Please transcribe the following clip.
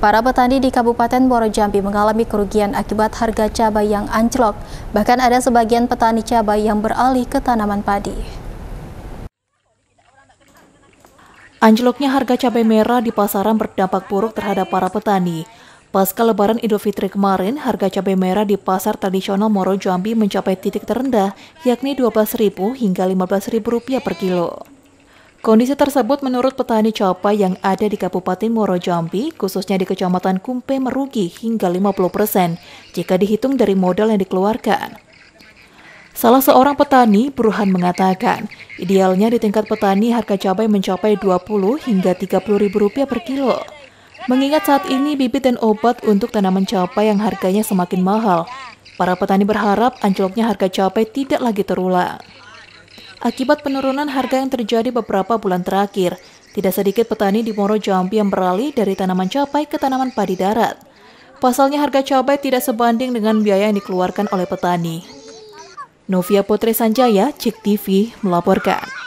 Para petani di Kabupaten Jambi mengalami kerugian akibat harga cabai yang anjlok. Bahkan ada sebagian petani cabai yang beralih ke tanaman padi. Anjloknya harga cabai merah di pasaran berdampak buruk terhadap para petani. Pasca lebaran Idul Fitri kemarin, harga cabai merah di pasar tradisional Moro Jambi mencapai titik terendah, yakni Rp12.000 hingga Rp15.000 per kilo. Kondisi tersebut menurut petani cabai yang ada di Kabupaten Muaro Jambi, khususnya di Kecamatan Kumpe merugi hingga 50% persen jika dihitung dari modal yang dikeluarkan. Salah seorang petani, Burhan mengatakan, idealnya di tingkat petani harga cabai mencapai 20 hingga 30 ribu rupiah per kilo. Mengingat saat ini bibit dan obat untuk tanaman cabai yang harganya semakin mahal, para petani berharap anjloknya harga cabai tidak lagi terulang akibat penurunan harga yang terjadi beberapa bulan terakhir. Tidak sedikit petani di Moro Jambi yang beralih dari tanaman cabai ke tanaman padi darat. Pasalnya harga cabai tidak sebanding dengan biaya yang dikeluarkan oleh petani. Novia Putri Sanjaya, Cik TV, melaporkan.